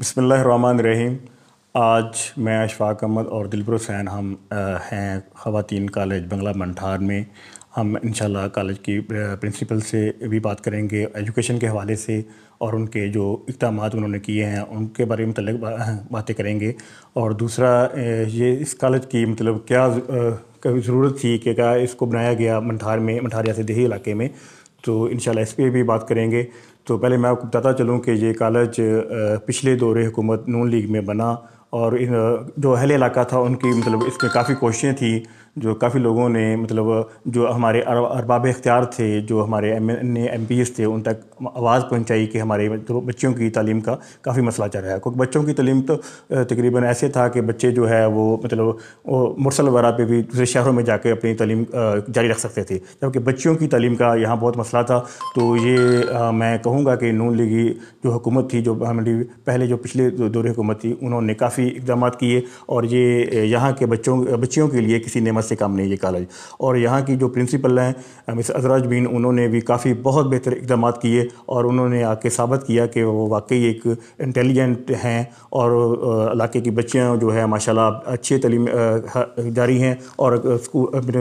بسم اللہ الرحمن الرحیم آج میں اشفاق احمد اور دلبر حسین ہم ہیں خواتین کالج بنگلہ منٹھار میں ہم انشاءاللہ کالج کی پرنسپل سے بھی بات کریں گے ایجوکیشن کے حوالے سے اور ان کے جو اقدامات انہوں نے کیے ہیں ان کے بارے میں متعلق باتیں کریں گے اور دوسرا یہ اس کالج کی مطلب کیا ضرورت تھی کہ کیا اس کو بنایا گیا منٹھار میں منٹھار سے دیہی علاقے میں تو انشاءاللہ اس پہ بھی بات کریں گے تو پہلے میں آپ کو بتاتا چلوں کہ یہ کالج پچھلے دور حکومت نون لیگ میں بنا اور جو اہل علاقہ تھا ان کی مطلب اس میں کافی کوششیں تھیں جو کافی لوگوں نے مطلب جو ہمارے ارباب اختیار تھے جو ہمارے ایم اے ایم پیز ایس تھے ان تک آواز پہنچائی کہ ہمارے بچوں کی تعلیم کا کافی مسئلہ چل رہا ہے کیونکہ بچوں کی تعلیم تو تقریباً ایسے تھا کہ بچے جو ہے وہ مطلب مرسل وغیرہ پہ بھی دوسرے شہروں میں جا کے اپنی تعلیم جاری رکھ سکتے تھے جبکہ بچوں کی تعلیم کا یہاں بہت مسئلہ تھا تو یہ میں کہوں گا کہ نون لیگی جو حکومت تھی جو ہماری پہلے جو پچھلے دور حکومت تھی انہوں نے کافی اقدامات کیے اور یہ یہاں کے بچوں بچیوں کے لیے کسی نے مسئلہ سے کام نہیں یہ کالج اور یہاں کی جو پرنسپل ہیں مس ازراج بین انہوں نے بھی کافی بہت بہتر اقدامات کیے اور انہوں نے آ کے ثابت کیا کہ وہ واقعی ایک انٹیلیجنٹ ہیں اور علاقے کی بچیاں جو ہے ماشاء اللہ اچھی تعلیم جاری ہیں اور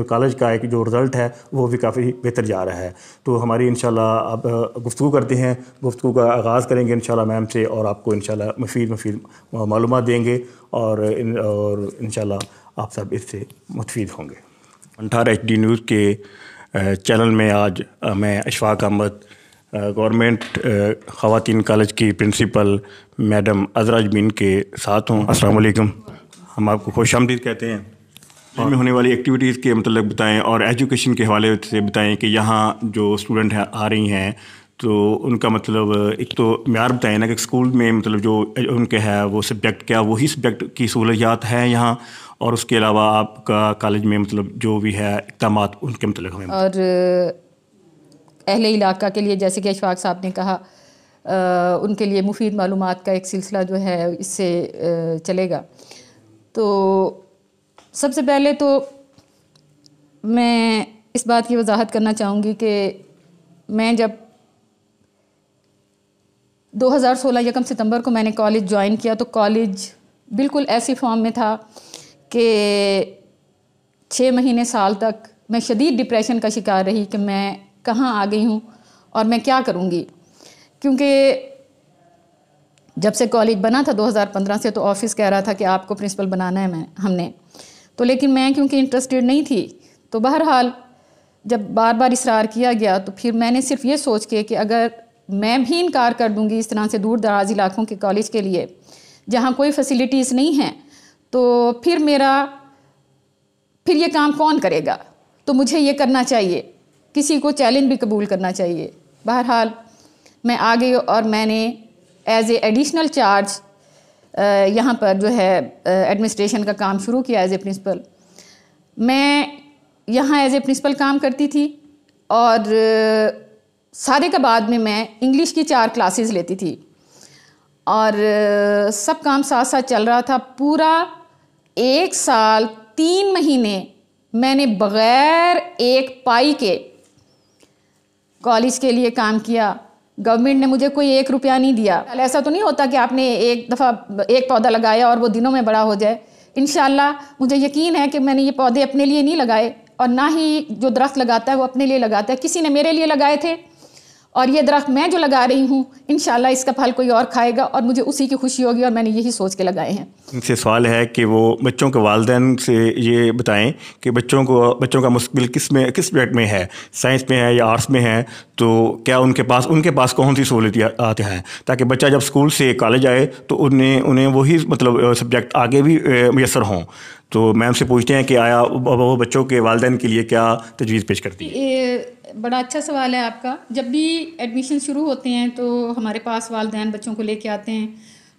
کالج کا ایک جو رزلٹ ہے وہ بھی کافی بہتر جا رہا ہے تو ہماری انشاءاللہ آپ گفتگو کرتے ہیں گفتگو کا آغاز کریں گے انشاءاللہ میم سے اور آپ کو انشاءاللہ مفید مفید معلومات دیں گے اور اور انشاءاللہ آپ سب اس سے متفید ہوں گے انٹھارہ ایچ ڈی نیوز کے چینل میں آج میں اشفاق احمد گورنمنٹ خواتین کالج کی پرنسپل میڈم ازراج بین کے ساتھ ہوں السلام علیکم ہم آپ کو خوش آمدید کہتے ہیں میں ہونے والی ایکٹیویٹیز کے متعلق بتائیں اور ایجوکیشن کے حوالے سے بتائیں کہ یہاں جو اسٹوڈنٹ آ رہی ہیں تو ان کا مطلب ایک تو معیار بتائیں نا کہ اسکول میں مطلب جو ان کے ہے وہ سبجیکٹ کیا وہی سبجیکٹ کی سہولیات ہیں یہاں اور اس کے علاوہ آپ کا کالج میں مطلب جو بھی ہے اقدامات ان کے متعلق اور اہل علاقہ کے لیے جیسے کہ اشفاق صاحب نے کہا ان کے لیے مفید معلومات کا ایک سلسلہ جو ہے اس سے چلے گا تو سب سے پہلے تو میں اس بات کی وضاحت کرنا چاہوں گی کہ میں جب دو ہزار سولہ یکم ستمبر کو میں نے کالج جوائن کیا تو کالج بالکل ایسی فارم میں تھا کہ چھ مہینے سال تک میں شدید ڈپریشن کا شکار رہی کہ میں کہاں آ گئی ہوں اور میں کیا کروں گی کیونکہ جب سے کالج بنا تھا دو ہزار پندرہ سے تو آفس کہہ رہا تھا کہ آپ کو پرنسپل بنانا ہے میں ہم نے تو لیکن میں کیونکہ انٹرسٹیڈ نہیں تھی تو بہرحال جب بار بار اصرار کیا گیا تو پھر میں نے صرف یہ سوچ کے کہ اگر میں بھی انکار کر دوں گی اس طرح سے دور دراز علاقوں کے کالج کے لیے جہاں کوئی فسیلیٹیز نہیں ہیں تو پھر میرا پھر یہ کام کون کرے گا تو مجھے یہ کرنا چاہیے کسی کو چیلنج بھی قبول کرنا چاہیے بہرحال میں گئی اور میں نے ایز اے ایڈیشنل چارج یہاں پر جو ہے ایڈمنسٹریشن کا کام شروع کیا ایز اے پرنسپل میں یہاں ایز اے پرنسپل کام کرتی تھی اور سادے کے بعد میں میں انگلش کی چار کلاسز لیتی تھی اور سب کام ساتھ ساتھ چل رہا تھا پورا ایک سال تین مہینے میں نے بغیر ایک پائی کے کالج کے لیے کام کیا گورنمنٹ نے مجھے کوئی ایک روپیہ نہیں دیا ایسا تو نہیں ہوتا کہ آپ نے ایک دفعہ ایک پودا لگایا اور وہ دنوں میں بڑا ہو جائے انشاءاللہ مجھے یقین ہے کہ میں نے یہ پودے اپنے لیے نہیں لگائے اور نہ ہی جو درخت لگاتا ہے وہ اپنے لیے لگاتا ہے کسی نے میرے لیے لگائے تھے اور یہ درخت میں جو لگا رہی ہوں انشاءاللہ اس کا پھل کوئی اور کھائے گا اور مجھے اسی کی خوشی ہوگی اور میں نے یہی سوچ کے لگائے ہیں ان سے سوال ہے کہ وہ بچوں کے والدین سے یہ بتائیں کہ بچوں کو بچوں کا مستقبل کس میں کس بیٹ میں ہے سائنس میں ہے یا آرٹس میں ہے تو کیا ان کے پاس ان کے پاس کون سی سہولت آتے ہیں تاکہ بچہ جب اسکول سے کالج آئے تو انہیں انہیں وہی مطلب سبجیکٹ آگے بھی میسر ہوں تو میم سے پوچھتے ہیں کہ آیا وہ بچوں کے والدین کے لیے کیا تجویز پیش کرتی ہے بڑا اچھا سوال ہے آپ کا جب بھی ایڈمیشن شروع ہوتے ہیں تو ہمارے پاس والدین بچوں کو لے کے آتے ہیں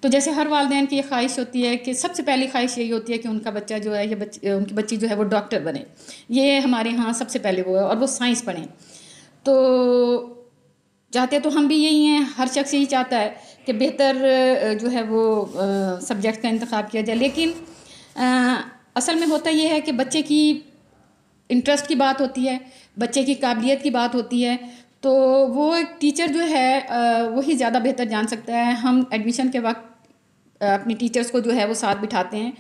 تو جیسے ہر والدین کی یہ خواہش ہوتی ہے کہ سب سے پہلی خواہش یہی ہوتی ہے کہ ان کا بچہ جو ہے یہ بچ ان کی بچی جو ہے وہ ڈاکٹر بنے یہ ہمارے ہاں سب سے پہلے وہ ہے اور وہ سائنس پڑھیں تو چاہتے تو ہم بھی یہی ہیں ہر شخص یہی چاہتا ہے کہ بہتر جو ہے وہ سبجیکٹ کا انتخاب کیا جائے لیکن اصل میں ہوتا یہ ہے کہ بچے کی انٹرسٹ کی بات ہوتی ہے بچے کی قابلیت کی بات ہوتی ہے تو وہ ایک ٹیچر جو ہے وہی زیادہ بہتر جان سکتا ہے ہم ایڈمیشن کے وقت اپنی ٹیچرس کو جو ہے وہ ساتھ بٹھاتے ہیں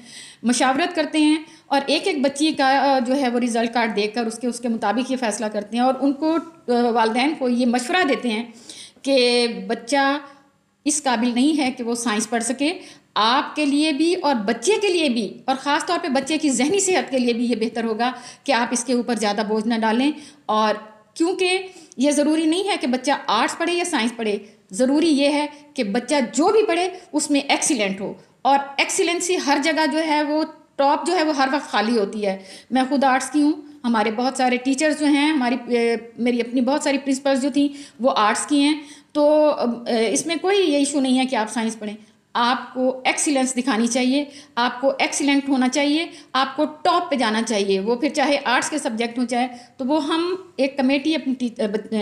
مشاورت کرتے ہیں اور ایک ایک بچی کا جو ہے وہ ریزلٹ کارڈ دیکھ کر اس کے اس کے مطابق یہ فیصلہ کرتے ہیں اور ان کو والدین کو یہ مشورہ دیتے ہیں کہ بچہ اس قابل نہیں ہے کہ وہ سائنس پڑھ سکے آپ کے لیے بھی اور بچے کے لیے بھی اور خاص طور پہ بچے کی ذہنی صحت کے لیے بھی یہ بہتر ہوگا کہ آپ اس کے اوپر زیادہ بوجھ نہ ڈالیں اور کیونکہ یہ ضروری نہیں ہے کہ بچہ آرٹس پڑھے یا سائنس پڑھے ضروری یہ ہے کہ بچہ جو بھی پڑھے اس میں ایکسیلنٹ ہو اور ایکسیلنسی ہر جگہ جو ہے وہ ٹاپ جو ہے وہ ہر وقت خالی ہوتی ہے میں خود آرٹس کی ہوں ہمارے بہت سارے ٹیچرز جو ہیں ہماری میری اپنی بہت ساری پرنسپلز جو تھیں وہ آرٹس کی ہیں تو اس میں کوئی یہ ایشو نہیں ہے کہ آپ سائنس پڑھیں آپ کو ایکسیلنس دکھانی چاہیے آپ کو ایکسیلنٹ ہونا چاہیے آپ کو ٹاپ پہ جانا چاہیے وہ پھر چاہے آرٹس کے سبجیکٹ ہوں چاہے تو وہ ہم ایک کمیٹی اپنی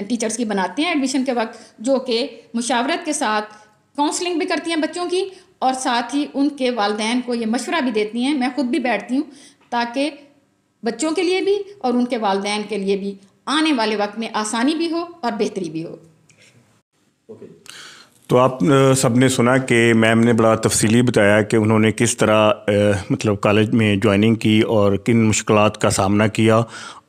ٹیچرس کی بناتے ہیں ایڈمیشن کے وقت جو کہ مشاورت کے ساتھ کاؤنسلنگ بھی کرتی ہیں بچوں کی اور ساتھ ہی ان کے والدین کو یہ مشورہ بھی دیتی ہیں میں خود بھی بیٹھتی ہوں تاکہ بچوں کے لیے بھی اور ان کے والدین کے لیے بھی آنے والے وقت میں آسانی بھی ہو اور بہتری بھی ہو تو آپ سب نے سنا کہ میم نے بڑا تفصیلی بتایا کہ انہوں نے کس طرح مطلب کالج میں جوائننگ کی اور کن مشکلات کا سامنا کیا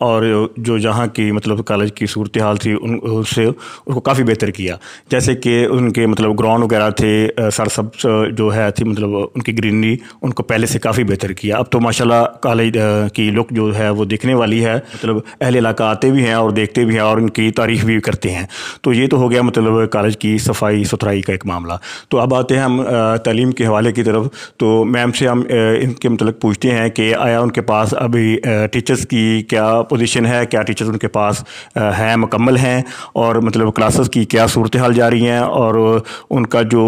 اور جو جہاں کی مطلب کالج کی صورتحال تھی ان سے اس کو کافی بہتر کیا جیسے کہ ان کے مطلب گراؤنڈ وغیرہ تھے سر سب جو ہے تھی مطلب ان کی گرینری ان کو پہلے سے کافی بہتر کیا اب تو ماشاء اللہ کالج کی لک جو ہے وہ دیکھنے والی ہے مطلب اہل علاقہ آتے بھی ہیں اور دیکھتے بھی ہیں اور ان کی تعریف بھی کرتے ہیں تو یہ تو ہو گیا مطلب کالج کی صفائی ستھرائی کا ایک معاملہ تو اب آتے ہیں ہم تعلیم کے حوالے کی طرف تو میم سے ہم ان کے متعلق پوچھتے ہیں کہ آیا ان کے پاس ابھی ٹیچرس کی کیا پوزیشن ہے کیا ٹیچرز ان کے پاس ہیں مکمل ہیں اور مطلب کلاسز کی کیا صورتحال جاری ہیں اور ان کا جو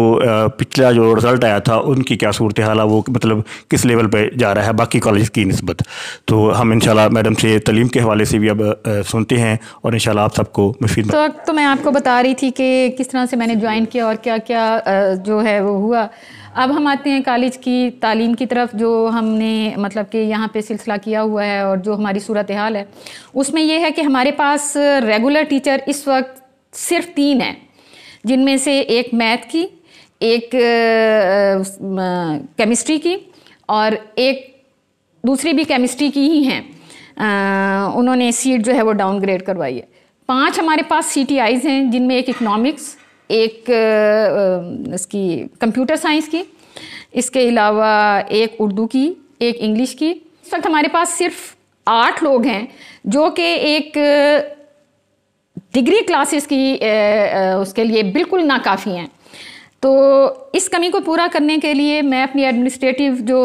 پچھلا جو رزلٹ آیا تھا ان کی کیا صورتحال ہے وہ مطلب کس لیول پہ جا رہا ہے باقی کالج کی نسبت تو ہم انشاءاللہ میڈم سے تعلیم کے حوالے سے بھی اب سنتے ہیں اور انشاءاللہ آپ سب کو مفید تو تو میں آپ کو بتا رہی تھی کہ کس طرح سے میں نے جوائن کیا اور کیا کیا جو ہے وہ ہوا اب ہم آتے ہیں کالج کی تعلیم کی طرف جو ہم نے مطلب کہ یہاں پہ سلسلہ کیا ہوا ہے اور جو ہماری صورتحال ہے اس میں یہ ہے کہ ہمارے پاس ریگولر ٹیچر اس وقت صرف تین ہیں جن میں سے ایک میتھ کی ایک کیمسٹری کی اور ایک دوسری بھی کیمسٹری کی ہی ہیں انہوں نے سیٹ جو ہے وہ ڈاؤن گریڈ کروائی ہے پانچ ہمارے پاس سی ٹی آئیز ہیں جن میں ایک اکنامکس ایک اس کی کمپیوٹر سائنس کی اس کے علاوہ ایک اردو کی ایک انگلش کی اس وقت ہمارے پاس صرف آٹھ لوگ ہیں جو کہ ایک ڈگری کلاسز کی اس کے لیے بالکل ناکافی ہیں تو اس کمی کو پورا کرنے کے لیے میں اپنی ایڈمنسٹریٹیو جو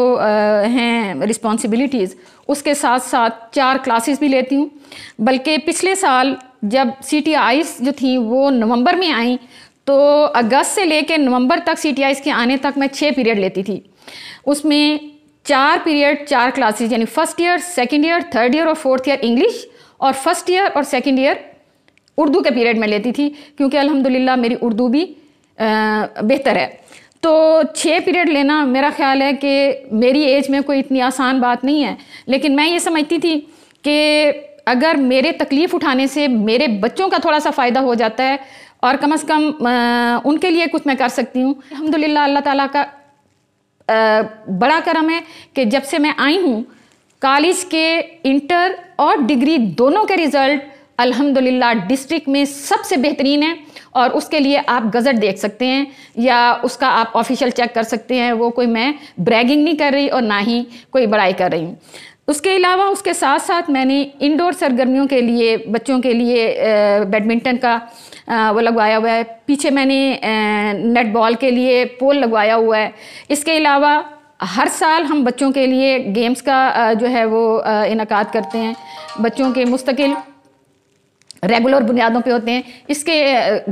ہیں رسپانسبلٹیز اس کے ساتھ ساتھ چار کلاسز بھی لیتی ہوں بلکہ پچھلے سال جب سی ٹی آئیز جو تھیں وہ نومبر میں آئیں تو اگست سے لے کے نومبر تک سی ٹی آئیز کے آنے تک میں چھ پیریڈ لیتی تھی اس میں چار پیریڈ چار کلاسز یعنی first year second year third year اور فورتھ ایئر انگلش اور فرسٹ ایئر اور سیکنڈ ایئر اردو کے پیریڈ میں لیتی تھی کیونکہ الحمدللہ میری اردو بھی بہتر ہے تو چھ پیریڈ لینا میرا خیال ہے کہ میری ایج میں کوئی اتنی آسان بات نہیں ہے لیکن میں یہ سمجھتی تھی کہ اگر میرے تکلیف اٹھانے سے میرے بچوں کا تھوڑا سا فائدہ ہو جاتا ہے اور کم از کم ان کے لیے کچھ میں کر سکتی ہوں الحمد للہ اللہ تعالیٰ کا بڑا کرم ہے کہ جب سے میں آئی ہوں کالج کے انٹر اور ڈگری دونوں کے رزلٹ الحمد للہ ڈسٹرکٹ میں سب سے بہترین ہے اور اس کے لیے آپ گزر دیکھ سکتے ہیں یا اس کا آپ آفیشیل چیک کر سکتے ہیں وہ کوئی میں بریگنگ نہیں کر رہی اور نہ ہی کوئی بڑائی کر رہی ہوں اس کے علاوہ اس کے ساتھ ساتھ میں نے انڈور سرگرمیوں کے لیے بچوں کے لیے بیڈمنٹن کا وہ لگوایا ہوا ہے پیچھے میں نے نیٹ بال کے لیے پول لگوایا ہوا ہے اس کے علاوہ ہر سال ہم بچوں کے لیے گیمز کا جو ہے وہ انعقاد کرتے ہیں بچوں کے مستقل ریگولر بنیادوں پہ ہوتے ہیں اس کے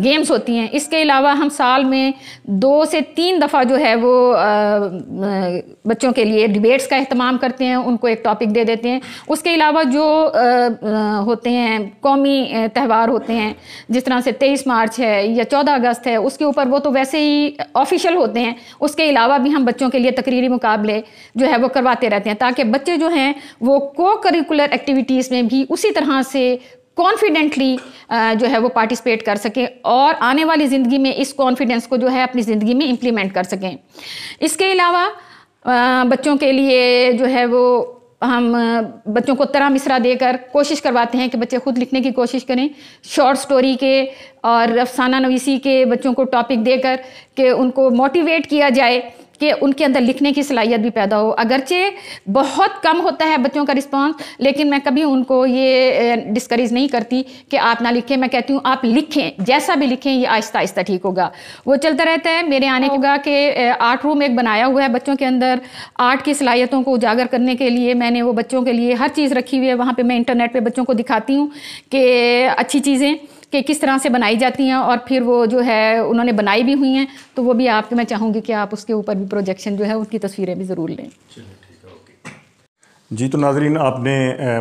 گیمز ہوتی ہیں اس کے علاوہ ہم سال میں دو سے تین دفعہ جو ہے وہ بچوں کے لیے ڈبیٹس کا اہتمام کرتے ہیں ان کو ایک ٹاپک دے دیتے ہیں اس کے علاوہ جو ہوتے ہیں قومی تہوار ہوتے ہیں جس طرح سے تیئیس مارچ ہے یا چودہ اگست ہے اس کے اوپر وہ تو ویسے ہی آفیشیل ہوتے ہیں اس کے علاوہ بھی ہم بچوں کے لیے تقریری مقابلے جو ہے وہ کرواتے رہتے ہیں تاکہ بچے جو ہیں وہ کو کریکولر ایکٹیویٹیز میں بھی اسی طرح سے کانفیڈنٹلی uh, جو ہے وہ پارٹیسپیٹ کر سکیں اور آنے والی زندگی میں اس کانفیڈنس کو جو ہے اپنی زندگی میں امپلیمنٹ کر سکیں اس کے علاوہ بچوں کے لیے جو ہے وہ ہم بچوں کو ترہ مصرہ دے کر کوشش کرواتے ہیں کہ بچے خود لکھنے کی کوشش کریں شارٹ سٹوری کے اور افسانہ نویسی کے بچوں کو ٹاپک دے کر کہ ان کو موٹیویٹ کیا جائے کہ ان کے اندر لکھنے کی صلاحیت بھی پیدا ہو اگرچہ بہت کم ہوتا ہے بچوں کا رسپانس لیکن میں کبھی ان کو یہ ڈسکریج نہیں کرتی کہ آپ نہ لکھیں میں کہتی ہوں آپ لکھیں جیسا بھی لکھیں یہ آہستہ آہستہ ٹھیک ہوگا وہ چلتا رہتا ہے میرے آنے ہوگا کہ آرٹ روم ایک بنایا ہوا ہے بچوں کے اندر آرٹ کی صلاحیتوں کو اجاگر کرنے کے لیے میں نے وہ بچوں کے لیے ہر چیز رکھی ہوئی ہے وہاں پہ میں انٹرنیٹ پہ بچوں کو دکھاتی ہوں کہ اچھی چیزیں کہ کس طرح سے بنائی جاتی ہیں اور پھر وہ جو ہے انہوں نے بنائی بھی ہوئی ہیں تو وہ بھی آپ کے میں چاہوں گی کہ آپ اس کے اوپر بھی پروجیکشن جو ہے ان کی تصویریں بھی ضرور لیں جی تو ناظرین آپ نے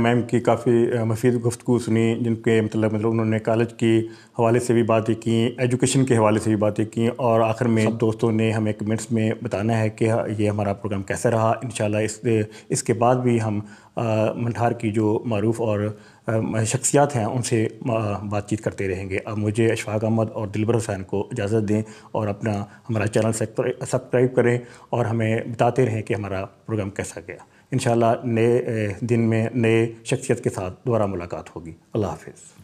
میم کی کافی مفید گفتگو سنی جن کے مطلب مطلب انہوں نے کالج کی حوالے سے بھی باتیں کیں ایجوکیشن کے حوالے سے بھی باتیں کیں اور آخر میں دوستوں نے ہمیں کمنٹس میں بتانا ہے کہ یہ ہمارا پروگرام کیسا رہا انشاءاللہ اس اس کے بعد بھی ہم منٹھار کی جو معروف اور شخصیات ہیں ان سے بات چیت کرتے رہیں گے اب مجھے اشفاق احمد اور دلبر حسین کو اجازت دیں اور اپنا ہمارا چینل سبسکرائب کریں اور ہمیں بتاتے رہیں کہ ہمارا پروگرام کیسا گیا انشاءاللہ نئے دن میں نئے شخصیت کے ساتھ دوبارہ ملاقات ہوگی اللہ حافظ